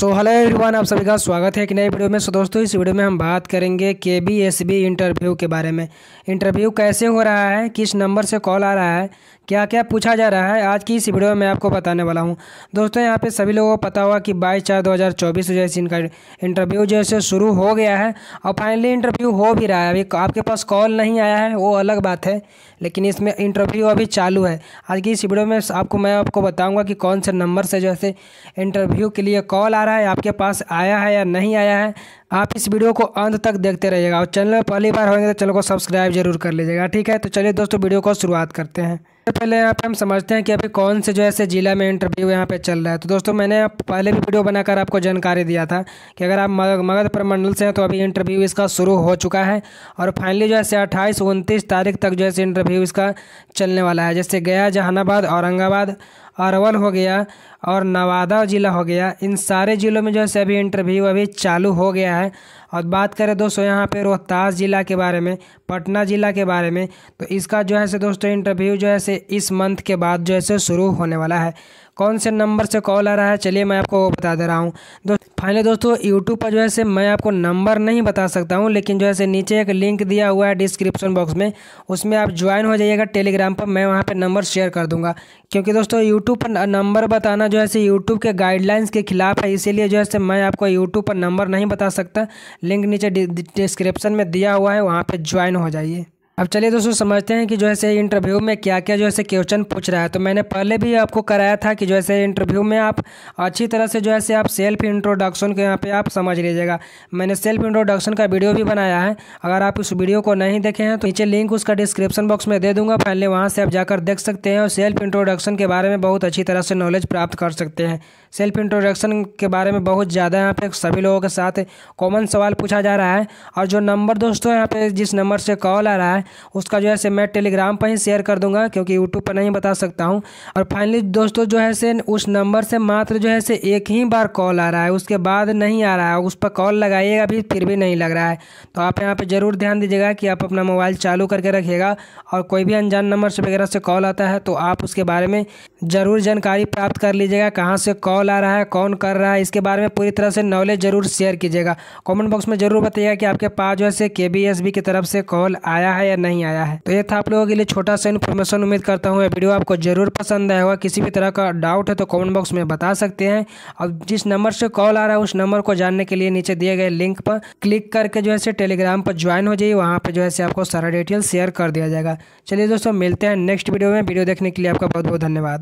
so hello everyone आप सभी का स्वागत है एक नई वीडियो में सो so, दोस्तों इस वीडियो में हम बात करेंगे के बी एस बी इंटरव्यू के बारे में इंटरव्यू कैसे हो रहा है किस नंबर से कॉल आ रहा है क्या क्या पूछा जा रहा है आज की इस वीडियो में मैं आपको बताने वाला हूं दोस्तों यहां पे सभी लोगों को पता हुआ कि बाईस चार दो हज़ार चौबीस से जैसे इनका इंटरव्यू जैसे शुरू हो गया है और फाइनली इंटरव्यू हो भी रहा है अभी आपके पास कॉल नहीं आया है वो अलग बात है लेकिन इसमें इंटरव्यू अभी चालू है आज की इस वीडियो में आपको मैं आपको बताऊँगा कि कौन से नंबर से जैसे इंटरव्यू के लिए कॉल आ रहा रहा है आपके पास आया है या नहीं आया है आप इस वीडियो को अंत तक देखते रहिएगा और चैनल में पहली बार होंगे तो चैनल को सब्सक्राइब जरूर कर लीजिएगा ठीक है तो चलिए दोस्तों वीडियो को शुरुआत करते हैं सबसे पहले यहाँ पे हम समझते हैं कि अभी कौन से जो है ज़िला में इंटरव्यू यहाँ पे चल रहा है तो दोस्तों मैंने पहले भी वीडियो बनाकर आपको जानकारी दिया था कि अगर आप मगध प्रमंडल से हैं तो अभी इंटरव्यू इसका शुरू हो चुका है और फाइनली जो है अट्ठाईस उनतीस तारीख तक जो है इंटरव्यू इसका चलने वाला है जैसे गया जहानाबाद औरंगाबाद अरवल हो गया और नवादा ज़िला हो गया इन सारे ज़िलों में जो है अभी इंटरव्यू अभी चालू हो गया है है और बात करें दोस्तों यहाँ पे रोहतास ज़िला के बारे में पटना ज़िला के बारे में तो इसका जो है से दोस्तों इंटरव्यू जो है से इस मंथ के बाद जो है से शुरू होने वाला है कौन से नंबर से कॉल आ रहा है चलिए मैं आपको वो बता दे रहा हूँ दोस्त फाइनली दोस्तों यूट्यूब पर जो है से मैं आपको नंबर नहीं बता सकता हूँ लेकिन जो है से नीचे एक लिंक दिया हुआ है डिस्क्रिप्शन बॉक्स में उसमें आप ज्वाइन हो जाइएगा टेलीग्राम पर मैं वहाँ पर नंबर शेयर कर दूँगा क्योंकि दोस्तों यूट्यूब पर नंबर बताना जो है से यूट्यूब के गाइडलाइंस के खिलाफ है इसीलिए जो है से मैं आपको यूट्यूब पर नंबर नहीं बता सकता लिंक नीचे डिस्क्रिप्शन में दिया हुआ है वहाँ पर ज्वाइन हो जाइए अब चलिए दोस्तों समझते हैं कि जो है से इंटरव्यू में क्या क्या जो है से क्वेश्चन पूछ रहा है तो मैंने पहले भी आपको कराया था कि जो है से इंटरव्यू में आप अच्छी तरह से जो है से आप सेल्फ इंट्रोडक्शन के यहाँ पे आप समझ लीजिएगा मैंने सेल्फ इंट्रोडक्शन का वीडियो भी बनाया है अगर आप उस वीडियो को नहीं देखे हैं तो नीचे लिंक उसका डिस्क्रिप्शन बॉक्स में दे दूंगा पहले वहाँ से आप जाकर देख सकते हैं और सेल्फ इंट्रोडक्शन के बारे में बहुत अच्छी तरह से नॉलेज प्राप्त कर सकते हैं सेल्फ इंट्रोडक्शन के बारे में बहुत ज़्यादा यहाँ पे सभी लोगों के साथ कॉमन सवाल पूछा जा रहा है और जो नंबर दोस्तों यहाँ पे जिस नंबर से कॉल आ रहा है उसका जो है से मैं टेलीग्राम पर ही शेयर कर दूंगा क्योंकि यूट्यूब पर नहीं बता सकता हूँ और फाइनली दोस्तों जो है से उस नंबर से मात्र जो है से एक ही बार कॉल आ रहा है उसके बाद नहीं आ रहा है उस पर कॉल लगाइएगा भी फिर भी नहीं लग रहा है तो आप यहाँ पर ज़रूर ध्यान दीजिएगा कि आप अपना मोबाइल चालू करके रखिएगा और कोई भी अनजान नंबर से वगैरह से कॉल आता है तो आप उसके बारे में ज़रूर जानकारी प्राप्त कर लीजिएगा कहाँ से कॉल आ रहा है कौन कर रहा है इसके बारे में पूरी तरह से नॉलेज ज़रूर शेयर कीजिएगा कमेंट बॉक्स में ज़रूर बताइएगा कि आपके पास जो है से के की तरफ से कॉल आया है या नहीं आया है तो ये था आप लोगों के लिए छोटा सा इन्फॉर्मेशन उम्मीद करता हूँ वीडियो आपको जरूर पसंद आया होगा किसी भी तरह का डाउट है तो कॉमेंट बॉक्स में बता सकते हैं और जिस नंबर से कॉल आ रहा है उस नंबर को जानने के लिए नीचे दिए गए लिंक पर क्लिक करके जो है से टेलीग्राम पर ज्वाइन हो जाइए वहाँ पर जो है से आपको सारा डिटेल शेयर कर दिया जाएगा चलिए दोस्तों मिलते हैं नेक्स्ट वीडियो में वीडियो देखने के लिए आपका बहुत बहुत धन्यवाद